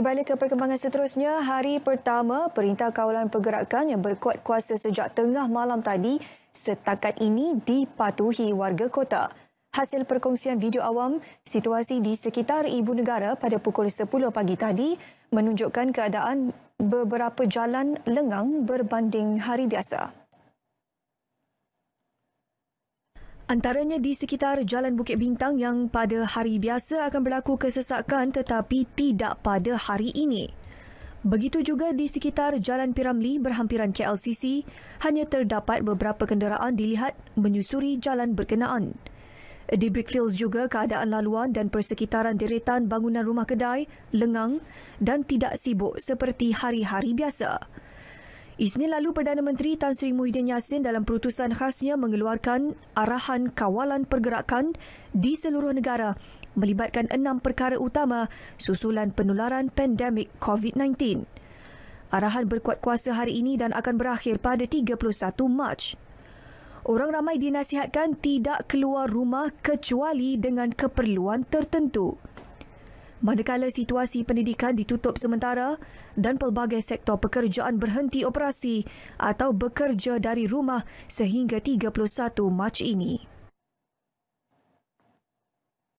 kembali ke perkembangan seterusnya, hari pertama Perintah Kawalan Pergerakan yang berkuat kuasa sejak tengah malam tadi setakat ini dipatuhi warga kota. Hasil perkongsian video awam, situasi di sekitar Ibu Negara pada pukul 10 pagi tadi menunjukkan keadaan beberapa jalan lengang berbanding hari biasa. Antaranya di sekitar Jalan Bukit Bintang yang pada hari biasa akan berlaku kesesakan tetapi tidak pada hari ini. Begitu juga di sekitar Jalan Piramli berhampiran KLCC, hanya terdapat beberapa kenderaan dilihat menyusuri jalan berkenaan. Di Brickfields juga keadaan laluan dan persekitaran deretan bangunan rumah kedai lengang dan tidak sibuk seperti hari-hari biasa. Isnin lalu Perdana Menteri Tan Sri Muhyiddin Yassin dalam perutusan khasnya mengeluarkan arahan kawalan pergerakan di seluruh negara melibatkan enam perkara utama susulan penularan pandemik COVID-19. Arahan berkuat kuasa hari ini dan akan berakhir pada 31 Mac. Orang ramai dinasihatkan tidak keluar rumah kecuali dengan keperluan tertentu. Manakala situasi pendidikan ditutup sementara dan pelbagai sektor pekerjaan berhenti operasi atau bekerja dari rumah sehingga 31 Mac ini.